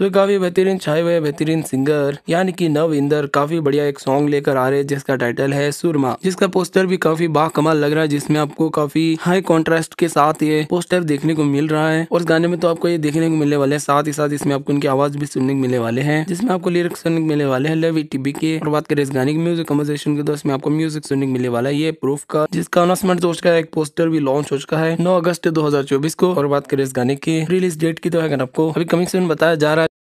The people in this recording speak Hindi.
तो ये काफ़ी बेहतरीन छाए हुए बेहतरीन सिंगर यानी कि नव इंदर काफ़ी बढ़िया एक सॉन्ग लेकर आ रहे हैं जिसका टाइटल है सुरमा जिसका पोस्टर भी काफ़ी कमाल लग रहा है जिसमें आपको काफ़ी हाई कॉन्ट्रास्ट के साथ ये पोस्टर देखने को मिल रहा है और इस गाने में तो आपको ये देखने को मिलने वाले हैं साथ ही साथ इसमें आपको उनकी आवाज भी सुनने को मिलने वाले हैं जिसमें आपको लिरिक्स सुनने को मिलने वाले हैं लवी टीबी के और बात करें इस गाने की म्यूजिक कम्पोजिशन की तो इसमें आपको म्यूजिक सुनने को मिलने वाला है ये प्रूफ का जिसका अनाउंसमेंट तो उसका एक पोस्टर भी लॉन्च हो चुका है नौ अगस्त दो को और बात करें इस गाने की रिलीज डेट की तो है आपको अभी कमिंग सुन बताया जा रहा है